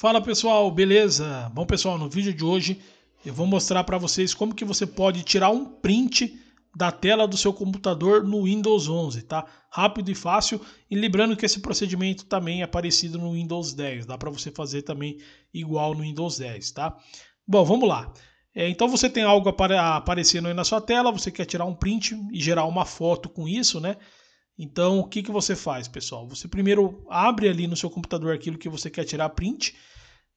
Fala pessoal, beleza? Bom pessoal, no vídeo de hoje eu vou mostrar para vocês como que você pode tirar um print da tela do seu computador no Windows 11, tá? Rápido e fácil, e lembrando que esse procedimento também é parecido no Windows 10, dá para você fazer também igual no Windows 10, tá? Bom, vamos lá. É, então você tem algo apare aparecendo aí na sua tela, você quer tirar um print e gerar uma foto com isso, né? Então, o que, que você faz, pessoal? Você primeiro abre ali no seu computador aquilo que você quer tirar print.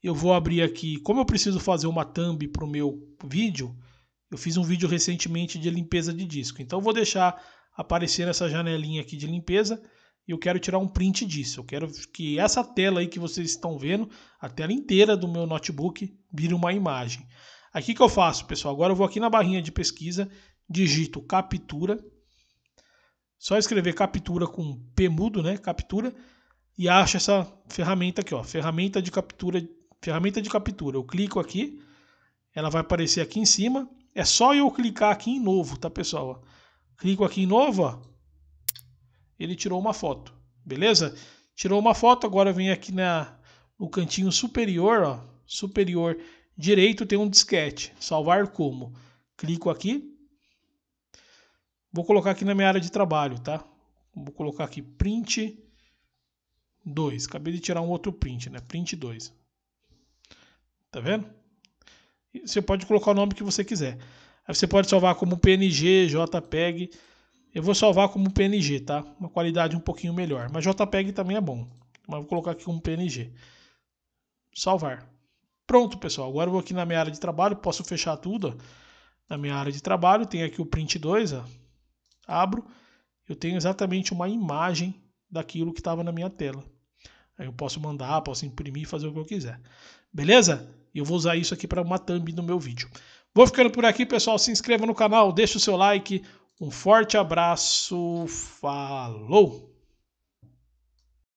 Eu vou abrir aqui, como eu preciso fazer uma thumb para o meu vídeo, eu fiz um vídeo recentemente de limpeza de disco. Então, eu vou deixar aparecer essa janelinha aqui de limpeza e eu quero tirar um print disso. Eu quero que essa tela aí que vocês estão vendo, a tela inteira do meu notebook, vire uma imagem. Aqui que eu faço, pessoal? Agora eu vou aqui na barrinha de pesquisa, digito captura só escrever captura com P mudo, né? Captura e acha essa ferramenta aqui, ó, ferramenta de captura, ferramenta de captura. Eu clico aqui, ela vai aparecer aqui em cima. É só eu clicar aqui em novo, tá, pessoal? Ó. Clico aqui em novo, ó. Ele tirou uma foto. Beleza? Tirou uma foto, agora vem aqui na no cantinho superior, ó, superior direito tem um disquete. Salvar como? Clico aqui, Vou colocar aqui na minha área de trabalho, tá? Vou colocar aqui print 2. Acabei de tirar um outro print, né? Print 2. Tá vendo? Você pode colocar o nome que você quiser. Aí você pode salvar como PNG, JPEG. Eu vou salvar como PNG, tá? Uma qualidade um pouquinho melhor. Mas JPEG também é bom. Mas vou colocar aqui como PNG. Salvar. Pronto, pessoal. Agora eu vou aqui na minha área de trabalho. Posso fechar tudo. Ó. Na minha área de trabalho tem aqui o print 2, ó abro, eu tenho exatamente uma imagem daquilo que estava na minha tela. Aí eu posso mandar, posso imprimir, fazer o que eu quiser. Beleza? eu vou usar isso aqui para uma thumb no meu vídeo. Vou ficando por aqui, pessoal. Se inscreva no canal, deixa o seu like. Um forte abraço. Falou!